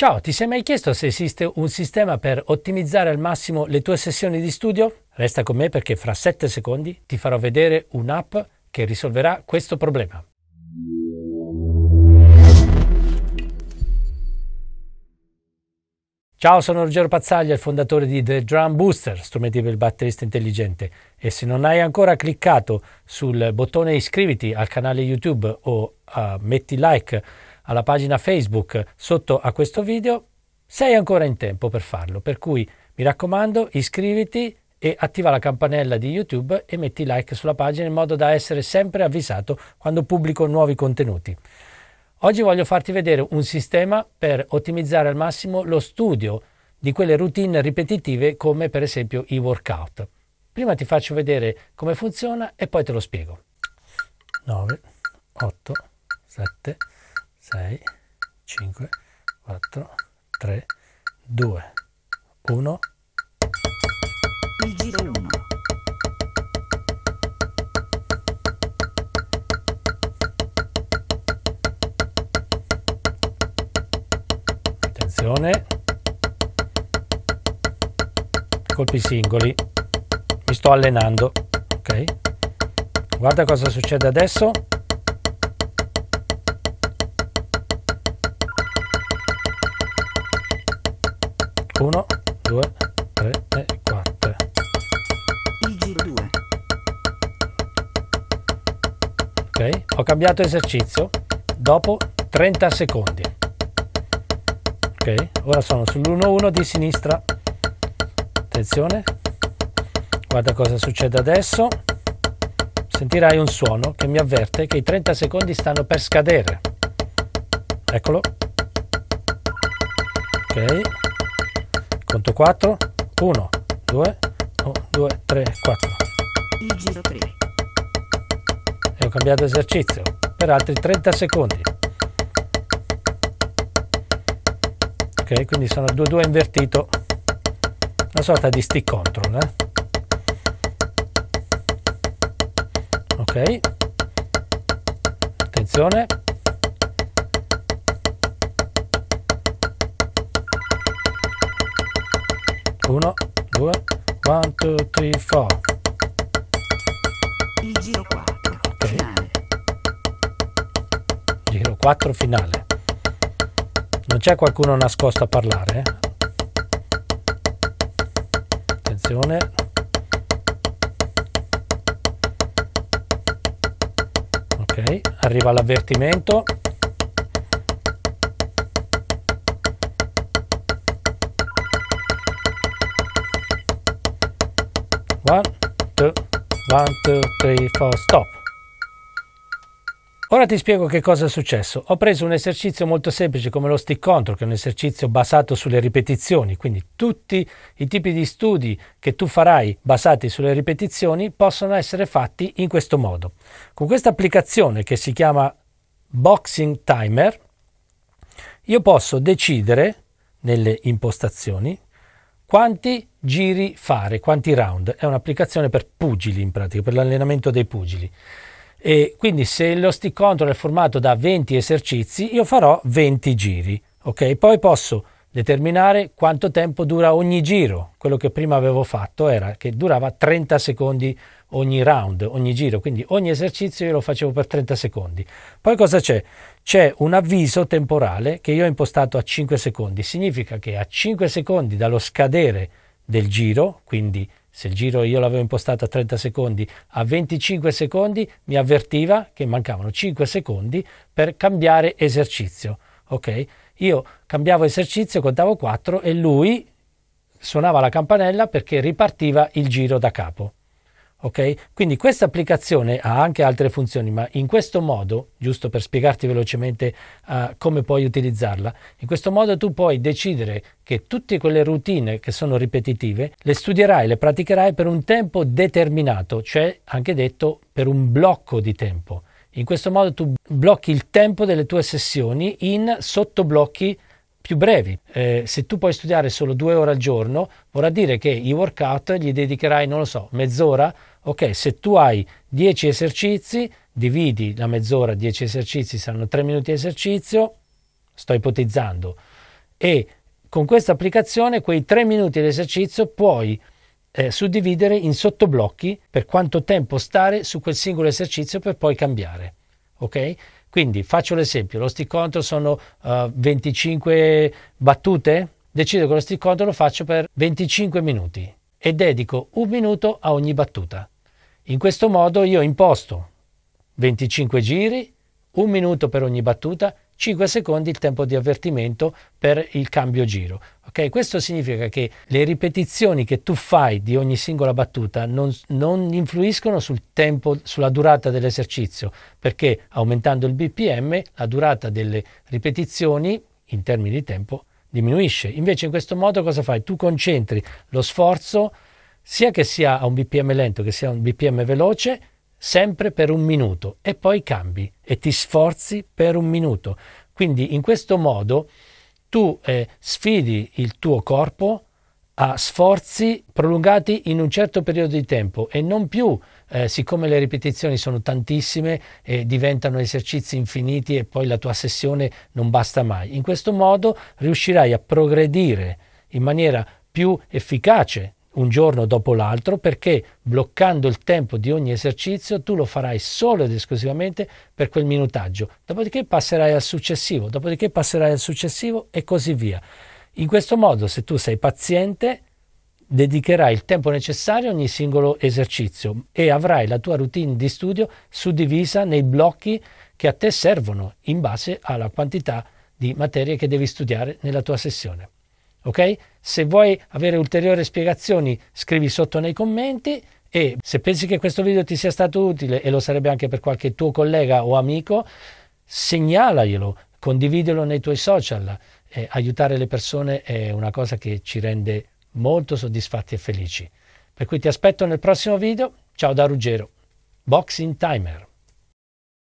Ciao, ti sei mai chiesto se esiste un sistema per ottimizzare al massimo le tue sessioni di studio? Resta con me perché fra 7 secondi ti farò vedere un'app che risolverà questo problema. Ciao, sono Ruggero Pazzaglia, il fondatore di The Drum Booster, strumenti per il batterista intelligente. E se non hai ancora cliccato sul bottone iscriviti al canale YouTube o uh, metti like alla pagina Facebook sotto a questo video, sei ancora in tempo per farlo. Per cui mi raccomando, iscriviti e attiva la campanella di YouTube e metti like sulla pagina in modo da essere sempre avvisato quando pubblico nuovi contenuti. Oggi voglio farti vedere un sistema per ottimizzare al massimo lo studio di quelle routine ripetitive come per esempio i workout. Prima ti faccio vedere come funziona e poi te lo spiego. 9, 8, 7, 6, 5, 4, 3, 2, 1. Il giro 1. Attenzione. Colpi singoli. Mi sto allenando, ok? Guarda cosa succede adesso. Ho cambiato esercizio dopo 30 secondi. Ok, ora sono sull'1-1 di sinistra. Attenzione. Guarda cosa succede adesso. Sentirai un suono che mi avverte che i 30 secondi stanno per scadere. Eccolo. Ok. Conto 4. 1, 2, 1, 2, 3, 4. Il giro 3 ho cambiato esercizio per altri 30 secondi. Ok, quindi sono 2-2 invertito, una sorta di stick control. Eh? Ok, attenzione. Uno, due, one, two, three, four. Il giro 4. 4 finale. Non c'è qualcuno nascosto a parlare? Eh? Attenzione. Ok, arriva l'avvertimento. One, two, one, two, three, four, stop. Ora ti spiego che cosa è successo. Ho preso un esercizio molto semplice come lo stick control, che è un esercizio basato sulle ripetizioni, quindi tutti i tipi di studi che tu farai basati sulle ripetizioni possono essere fatti in questo modo. Con questa applicazione che si chiama Boxing Timer, io posso decidere nelle impostazioni quanti giri fare, quanti round. È un'applicazione per pugili in pratica, per l'allenamento dei pugili. E quindi se lo stick control è formato da 20 esercizi, io farò 20 giri. Ok, poi posso determinare quanto tempo dura ogni giro. Quello che prima avevo fatto era che durava 30 secondi ogni round, ogni giro, quindi ogni esercizio io lo facevo per 30 secondi. Poi cosa c'è? C'è un avviso temporale che io ho impostato a 5 secondi, significa che a 5 secondi dallo scadere del giro, quindi se il giro io l'avevo impostato a 30 secondi, a 25 secondi mi avvertiva che mancavano 5 secondi per cambiare esercizio. Ok? Io cambiavo esercizio, contavo 4 e lui suonava la campanella perché ripartiva il giro da capo. Okay? Quindi questa applicazione ha anche altre funzioni, ma in questo modo, giusto per spiegarti velocemente uh, come puoi utilizzarla, in questo modo tu puoi decidere che tutte quelle routine che sono ripetitive le studierai, le praticherai per un tempo determinato, cioè anche detto per un blocco di tempo. In questo modo tu blocchi il tempo delle tue sessioni in sottoblocchi più brevi. Eh, se tu puoi studiare solo due ore al giorno, vorrà dire che i workout gli dedicherai, non lo so, mezz'ora. Ok, se tu hai 10 esercizi, dividi la mezz'ora, 10 esercizi saranno 3 minuti di esercizio, sto ipotizzando, e con questa applicazione quei 3 minuti di esercizio puoi eh, suddividere in sottoblocchi per quanto tempo stare su quel singolo esercizio per poi cambiare. Ok? Quindi faccio l'esempio, lo stick control sono uh, eh, 25 battute, decido che lo stick control lo faccio per 25 minuti e dedico un minuto a ogni battuta. In questo modo io imposto 25 giri, un minuto per ogni battuta 5 secondi il tempo di avvertimento per il cambio giro. Okay? Questo significa che le ripetizioni che tu fai di ogni singola battuta non, non influiscono sul tempo, sulla durata dell'esercizio, perché aumentando il BPM la durata delle ripetizioni in termini di tempo diminuisce. Invece in questo modo cosa fai? Tu concentri lo sforzo sia che sia a un BPM lento che sia a un BPM veloce sempre per un minuto e poi cambi e ti sforzi per un minuto. Quindi in questo modo tu eh, sfidi il tuo corpo a sforzi prolungati in un certo periodo di tempo e non più, eh, siccome le ripetizioni sono tantissime e diventano esercizi infiniti e poi la tua sessione non basta mai. In questo modo riuscirai a progredire in maniera più efficace un giorno dopo l'altro perché bloccando il tempo di ogni esercizio tu lo farai solo ed esclusivamente per quel minutaggio, dopodiché passerai al successivo, dopodiché passerai al successivo e così via. In questo modo se tu sei paziente dedicherai il tempo necessario a ogni singolo esercizio e avrai la tua routine di studio suddivisa nei blocchi che a te servono in base alla quantità di materie che devi studiare nella tua sessione. Ok? Se vuoi avere ulteriori spiegazioni, scrivi sotto nei commenti. E se pensi che questo video ti sia stato utile e lo sarebbe anche per qualche tuo collega o amico, segnalaglielo, condividilo nei tuoi social. Eh, aiutare le persone è una cosa che ci rende molto soddisfatti e felici. Per cui ti aspetto nel prossimo video. Ciao da Ruggero. Boxing Timer.